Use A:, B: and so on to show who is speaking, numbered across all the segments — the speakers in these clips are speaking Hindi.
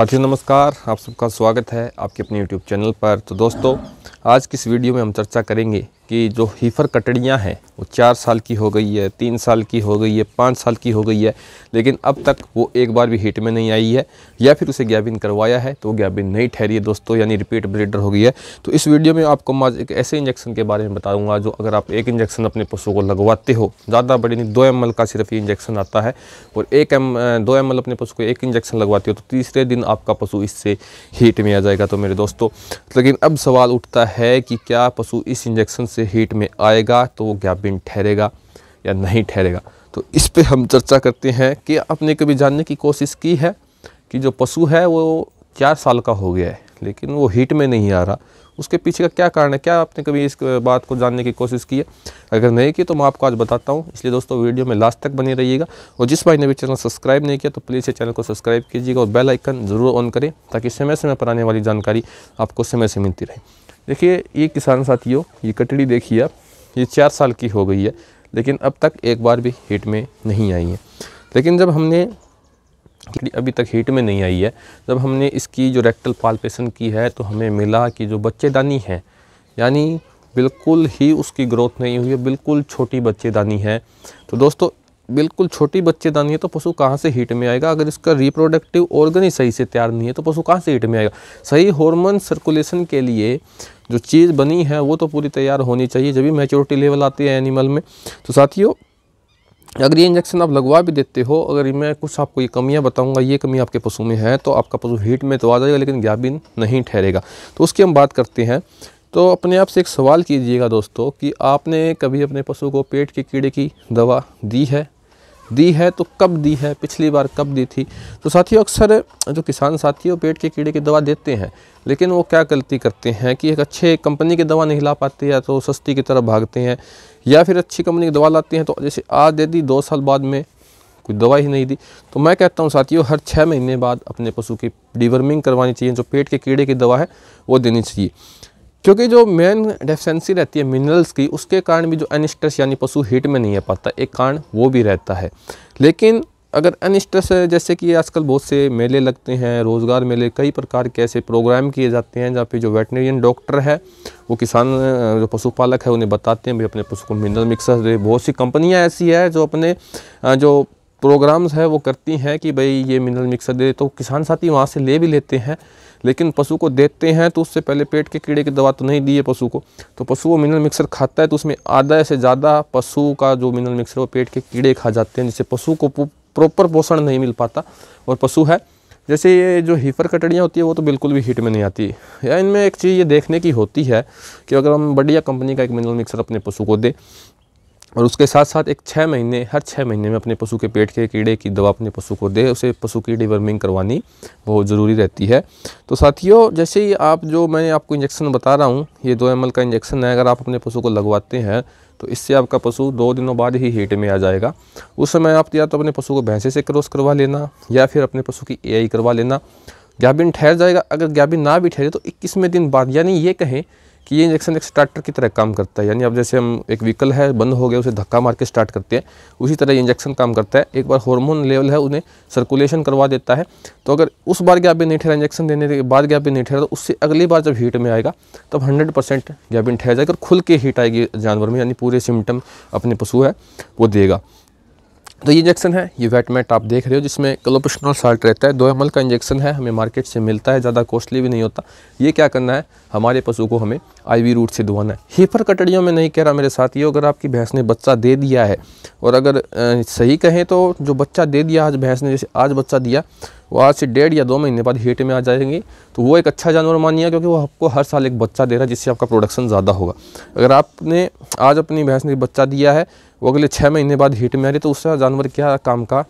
A: साथियों नमस्कार आप सबका स्वागत है आपके अपने YouTube चैनल पर तो दोस्तों आज की इस वीडियो में हम चर्चा करेंगे कि जो हीफर कटड़ियाँ हैं वो चार साल की हो गई है तीन साल की हो गई है पाँच साल की हो गई है लेकिन अब तक वो एक बार भी हीट में नहीं आई है या फिर उसे गैबिन करवाया है तो वो गैबिन नहीं ठहरी है दोस्तों यानी रिपीट ब्रीडर हो गई है तो इस वीडियो में आपको माज एक ऐसे इंजेक्शन के बारे में बताऊँगा जो अगर आप एक इंजेक्शन अपने पशु को लगवाते हो ज़्यादा बड़ी नहीं दो एम का सिर्फ ये इंजेक्शन आता है और एक एम दो एम अपने पशु को एक इंजेक्शन लगवाते हो तो तीसरे दिन आपका पशु इससे हीट में आ जाएगा तो मेरे दोस्तों लेकिन अब सवाल उठता है कि क्या पशु इस इंजेक्शन से हीट में आएगा तो वो गैबिन ठहरेगा या नहीं ठहरेगा तो इस पर हम चर्चा करते हैं कि आपने कभी जानने की कोशिश की है कि जो पशु है वो चार साल का हो गया है लेकिन वो हीट में नहीं आ रहा उसके पीछे का क्या कारण है क्या आपने कभी इस बात को जानने की कोशिश की है अगर नहीं की तो मैं आपको आज बताता हूँ इसलिए दोस्तों वीडियो में लास्ट तक बने रहिएगा और जिस भाई ने भी चैनल सब्सक्राइब नहीं किया तो प्लीज़ ये चैनल को सब्सक्राइब कीजिएगा और बेल आइकन ज़रूर ऑन करें ताकि समय समय पर आने वाली जानकारी आपको समय से मिलती रहे देखिए ये किसान साथियों ये कटड़ी देखिए आप ये चार साल की हो गई है लेकिन अब तक एक बार भी हीट में नहीं आई है लेकिन जब हमने अभी तक हीट में नहीं आई है जब हमने इसकी जो रेक्टल पालपेशन की है तो हमें मिला कि जो बच्चेदानी है यानी बिल्कुल ही उसकी ग्रोथ नहीं हुई है बिल्कुल छोटी बच्चेदानी है तो दोस्तों बिल्कुल छोटी बच्चेदानी है तो पशु कहाँ से हीट में आएगा अगर इसका रिप्रोडक्टिव ऑर्गन ही सही से तैयार नहीं है तो पशु कहाँ से हीट में आएगा सही हॉर्मोन सर्कुलेशन के लिए जो चीज़ बनी है वो तो पूरी तैयार होनी चाहिए जब भी मेच्योरिटी लेवल आती है एनिमल में तो साथियों अगर ये इंजेक्शन आप लगवा भी देते हो अगर मैं कुछ आपको ये कमियाँ बताऊँगा ये कमी आपके पशु में है तो आपका पशु हीट में तो आ जाएगा लेकिन गैबिन नहीं ठहरेगा तो उसकी हम बात करते हैं तो अपने आप से एक सवाल कीजिएगा दोस्तों कि आपने कभी अपने पशु को पेट के कीड़े की दवा दी है दी है तो कब दी है पिछली बार कब दी थी तो साथियों अक्सर जो किसान साथी वो पेट के कीड़े की दवा देते हैं लेकिन वो क्या गलती करते हैं कि एक अच्छे कंपनी की दवा नहीं ला पाते या तो सस्ती की तरफ भागते हैं या फिर अच्छी कंपनी की दवा लाते हैं तो जैसे आज दे दी दो साल बाद में कोई दवा ही नहीं दी तो मैं कहता हूँ साथियों हर छः महीने बाद अपने पशु की डिवर्मिंग करवानी चाहिए जो पेट के कीड़े की दवा है वो देनी चाहिए क्योंकि जो मेन डेफिशेंसी रहती है मिनरल्स की उसके कारण भी जो अनस्ट्रेस यानी पशु हीट में नहीं आ पाता एक कारण वो भी रहता है लेकिन अगर अनस्ट्रेस जैसे कि आजकल बहुत से मेले लगते हैं रोज़गार मेले कई प्रकार के ऐसे प्रोग्राम किए जाते हैं जहाँ पे जो वेटनेरियन डॉक्टर है वो किसान जो पशुपालक है उन्हें बताते हैं भाई अपने पशु को मिनरल मिक्सर दे बहुत सी कंपनियाँ ऐसी है जो अपने जो प्रोग्राम्स है वो करती हैं कि भाई ये मिनरल मिक्सर दे तो किसान साथी वहाँ से ले भी लेते हैं लेकिन पशु को देते हैं तो उससे पहले पेट के कीड़े की दवा तो नहीं दी है पशु को तो पशु वो मिनरल मिक्सर खाता है तो उसमें आधा से ज़्यादा पशु का जो मिनरल मिक्सर वो पेट के कीड़े खा जाते हैं जिससे पशु को प्रॉपर पोषण नहीं मिल पाता और पशु है जैसे ये जो हीफर कटड़ियाँ होती है वो तो बिल्कुल भी हीट में नहीं आती या इनमें एक चीज़ ये देखने की होती है कि अगर हम बढ़िया कंपनी का एक मिनरल मिक्सर अपने पशु को दे और उसके साथ साथ एक छः महीने हर छः महीने में अपने पशु के पेट के कीड़े की दवा अपने पशु को दे उसे पशु की डिवर्मिंग करवानी बहुत ज़रूरी रहती है तो साथियों जैसे ही आप जो मैं आपको इंजेक्शन बता रहा हूँ ये दो एम का इंजेक्शन है अगर आप अपने पशु को लगवाते हैं तो इससे आपका पशु दो दिनों बाद ही हीट में आ जाएगा उस समय आप या तो अपने पशु को भैंसे से क्रॉस करवा लेना या फिर अपने पशु की ए करवा लेना गैबिन ठहर जाएगा अगर गैबिन ना भी ठहरे तो इक्कीसवें दिन बाद यानी ये कहें कि ये इंजेक्शन एक स्टार्टर की तरह काम करता है यानी अब जैसे हम एक व्हीकल है बंद हो गया उसे धक्का मार के स्टार्ट करते हैं उसी तरह इंजेक्शन काम करता है एक बार हार्मोन लेवल है उन्हें सर्कुलेशन करवा देता है तो अगर उस बार भी नहीं ठहरा इंजेक्शन देने के बाद भी नहीं ठहरा तो उससे अगली बार जब हीट में आएगा तब हंड्रेड परसेंट गैपिन ठहर जाएगा और खुल के हीट आएगी जानवर में यानी पूरे सिम्टम अपने पशु है वो देगा तो ये इंजेक्शन है ये वेटमेट आप देख रहे हो जिसमें क्लोपशनल साल्ट रहता है दो एम का इंजेक्शन है हमें मार्केट से मिलता है ज़्यादा कॉस्टली भी नहीं होता ये क्या करना है हमारे पशु को हमें आईवी रूट से धुआना है हेफर कटड़ियों में नहीं कह रहा मेरे साथियों अगर आपकी भैंस ने बच्चा दे दिया है और अगर सही कहें तो जो बच्चा दे दिया आज भैंस ने जैसे आज बच्चा दिया वो आज से डेढ़ या दो महीने बाद हीट में आ जाएंगे तो वो एक अच्छा जानवर मानिए क्योंकि वो आपको हर साल एक बच्चा दे रहा है जिससे आपका प्रोडक्शन ज़्यादा होगा अगर आपने आज अपनी भैंस ने बच्चा दिया है वो अगले छः महीने बाद हीट में आ रही तो उससे जानवर क्या काम का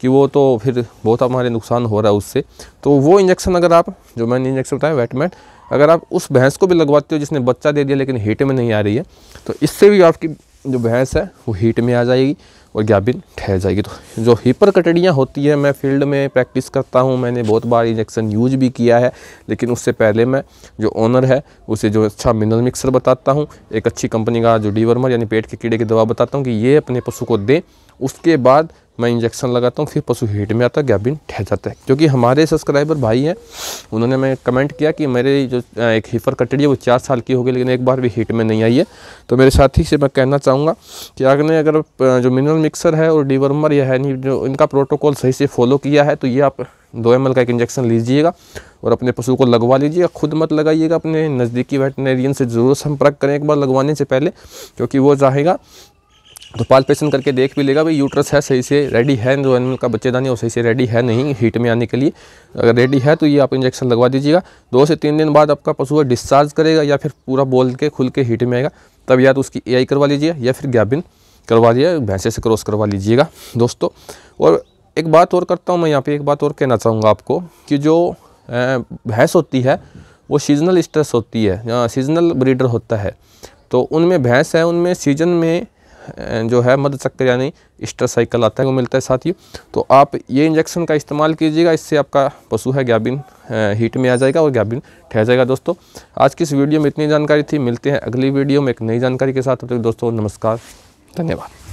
A: कि वो तो फिर बहुत हमारे नुकसान हो रहा है उससे तो वो इंजेक्शन अगर आप जो मैंने इंजेक्शन बताया वेटमेट अगर आप उस भैंस को भी लगवाते हो जिसने बच्चा दे दिया लेकिन हीट में नहीं आ रही है तो इससे भी आपकी जो भैंस है वो हीट में आ जाएगी और गैबिन ठहर जाएगी तो जो हिपर कटड़ियाँ होती है मैं फील्ड में प्रैक्टिस करता हूँ मैंने बहुत बार इंजेक्शन यूज भी किया है लेकिन उससे पहले मैं जो ओनर है उसे जो अच्छा मिनरल मिक्सर बताता हूँ एक अच्छी कंपनी का जो डीवर्मर यानी पेट के कीड़े की दवा बताता हूँ कि ये अपने पशु को दें उसके बाद मैं इंजेक्शन लगाता हूँ फिर पशु हीट में आता है गैबिन ठह जाता है क्योंकि हमारे सब्सक्राइबर भाई हैं उन्होंने मैं कमेंट किया कि मेरे जो एक हीफर कटड़ी है वो चार साल की हो गई लेकिन एक बार भी हीट में नहीं आई है तो मेरे साथी से मैं कहना चाहूँगा कि आपने अगर जो मिनरल मिक्सर है और डिवर्मर या है नहीं जो इनका प्रोटोकॉल सही से फॉलो किया है तो ये आप दो एम का एक इंजेक्शन लीजिएगा और अपने पशु को लगवा लीजिएगा खुद मत लगाइएगा अपने नज़दीकी वेटनेरियन से ज़रूर संपर्क करें एक बार लगवाने से पहले क्योंकि वो चाहेगा तो पालपेशन करके देख भी लेगा भाई यूट्रस है सही से रेडी है जो एनिमल का बच्चेदानी वो सही से रेडी है नहीं हीट में आने के लिए अगर रेडी है तो ये आप इंजेक्शन लगवा दीजिएगा दो से तीन दिन बाद आपका पशु डिस्चार्ज करेगा या फिर पूरा बोल के खुल के हीट में आएगा तब या तो उसकी ए करवा लीजिए या फिर गैबिन करवा लीजिए भैंसे से क्रॉस करवा लीजिएगा दोस्तों और एक बात और करता हूँ मैं यहाँ पे एक बात और कहना चाहूँगा आपको कि जो भैंस होती है वो सीजनल स्ट्रेस होती है सीजनल ब्रीडर होता है तो उनमें भैंस है उनमें सीजन में जो है मदद चक्कर यानी इस्टर साइकिल आता है वो मिलता है साथियों तो आप ये इंजेक्शन का इस्तेमाल कीजिएगा इससे आपका पशु है गैबिन हीट में आ जाएगा और गैबिन ठहर जाएगा दोस्तों आज की इस वीडियो में इतनी जानकारी थी मिलते हैं अगली वीडियो में एक नई जानकारी के साथ दोस्तों नमस्कार धन्यवाद